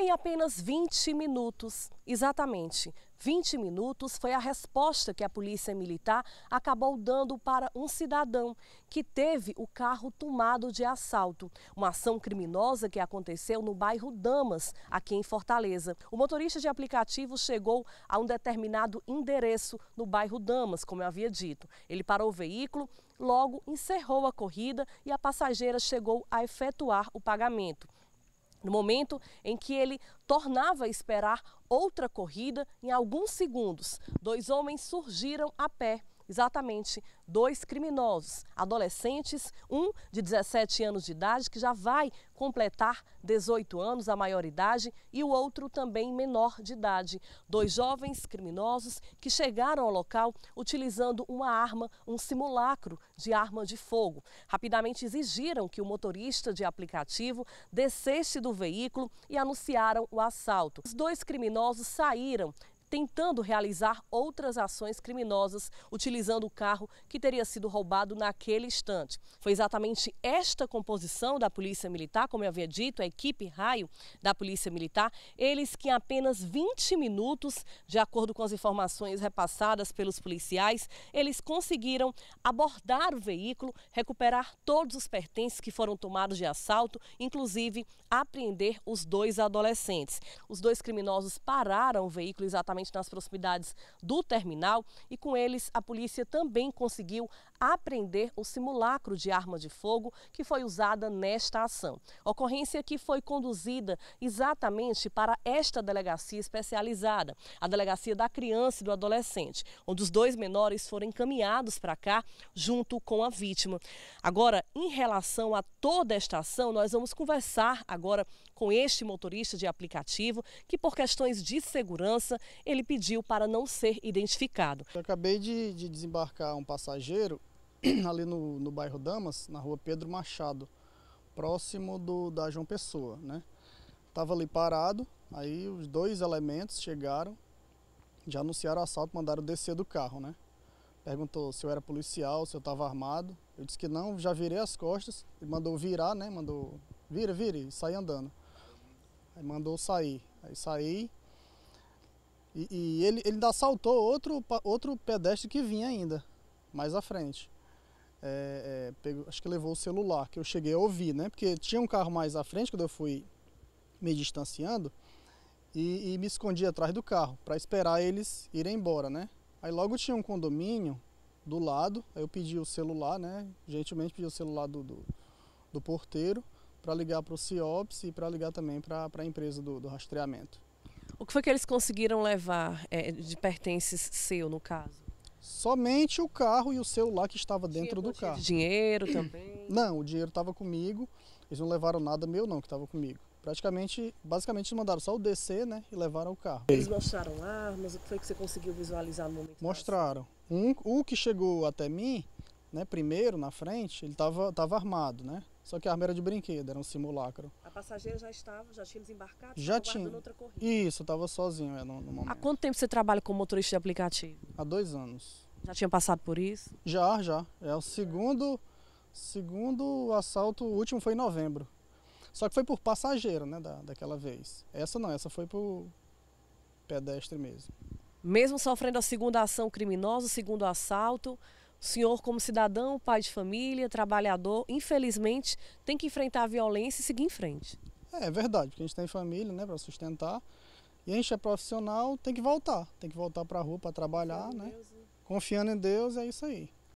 Em apenas 20 minutos, exatamente 20 minutos, foi a resposta que a polícia militar acabou dando para um cidadão que teve o carro tomado de assalto. Uma ação criminosa que aconteceu no bairro Damas, aqui em Fortaleza. O motorista de aplicativo chegou a um determinado endereço no bairro Damas, como eu havia dito. Ele parou o veículo logo encerrou a corrida e a passageira chegou a efetuar o pagamento no momento em que ele tornava a esperar outra corrida, em alguns segundos, dois homens surgiram a pé exatamente dois criminosos adolescentes, um de 17 anos de idade, que já vai completar 18 anos, a maioridade, e o outro também menor de idade. Dois jovens criminosos que chegaram ao local utilizando uma arma, um simulacro de arma de fogo. Rapidamente exigiram que o motorista de aplicativo descesse do veículo e anunciaram o assalto. Os dois criminosos saíram tentando realizar outras ações criminosas utilizando o carro que teria sido roubado naquele instante. Foi exatamente esta composição da Polícia Militar, como eu havia dito, a equipe raio da Polícia Militar, eles que em apenas 20 minutos, de acordo com as informações repassadas pelos policiais, eles conseguiram abordar o veículo, recuperar todos os pertences que foram tomados de assalto, inclusive apreender os dois adolescentes. Os dois criminosos pararam o veículo exatamente justamente nas proximidades do terminal e com eles a polícia também conseguiu apreender o simulacro de arma de fogo que foi usada nesta ação. Ocorrência que foi conduzida exatamente para esta delegacia especializada, a Delegacia da Criança e do Adolescente, onde os dois menores foram encaminhados para cá junto com a vítima. Agora, em relação a toda esta ação, nós vamos conversar agora com este motorista de aplicativo que, por questões de segurança, ele pediu para não ser identificado. Eu acabei de, de desembarcar um passageiro ali no, no bairro Damas, na rua Pedro Machado, próximo do, da João Pessoa, né? Tava ali parado, aí os dois elementos chegaram, já anunciaram o assalto, mandaram descer do carro, né? Perguntou se eu era policial, se eu estava armado. Eu disse que não, já virei as costas. Ele mandou virar, né? Mandou, vira, vire, e sair andando. Aí mandou sair. Aí saí. E, e ele, ele ainda assaltou outro, outro pedestre que vinha ainda, mais à frente é, é, pegou, acho que levou o celular, que eu cheguei a ouvir, né? Porque tinha um carro mais à frente quando eu fui me distanciando e, e me escondi atrás do carro para esperar eles irem embora, né? Aí logo tinha um condomínio do lado, aí eu pedi o celular, né? Gentilmente pedi o celular do, do, do porteiro para ligar para o CIOPS e para ligar também para a empresa do, do, rastreamento. O que foi que eles conseguiram levar é, de pertences seu, no caso? Somente o carro e o celular que estava dentro do carro. dinheiro também? Não, o dinheiro estava comigo. Eles não levaram nada meu não, que estava comigo. Praticamente, basicamente, mandaram só o DC, né, e levaram o carro. Eles mostraram armas, o que foi que você conseguiu visualizar no momento? Mostraram. Um, o que chegou até mim, né, primeiro, na frente, ele estava tava armado, né? Só que a arma era de brinquedo, era um simulacro. A passageira já estava, já tinha desembarcado? Já tinha. Outra corrida. Isso, estava sozinho é, no, no momento. Há quanto tempo você trabalha como motorista de aplicativo? Há dois anos. Já tinha passado por isso? Já, já. É o segundo, segundo assalto, o último foi em novembro. Só que foi por passageiro, né, da, daquela vez. Essa não, essa foi por pedestre mesmo. Mesmo sofrendo a segunda ação criminosa, o segundo assalto, o senhor, como cidadão, pai de família, trabalhador, infelizmente tem que enfrentar a violência e seguir em frente. É, é verdade, porque a gente tem família né, para sustentar. E a gente é profissional, tem que voltar. Tem que voltar para a rua para trabalhar, né? Deus. Né? Confiando em Deus, é isso aí.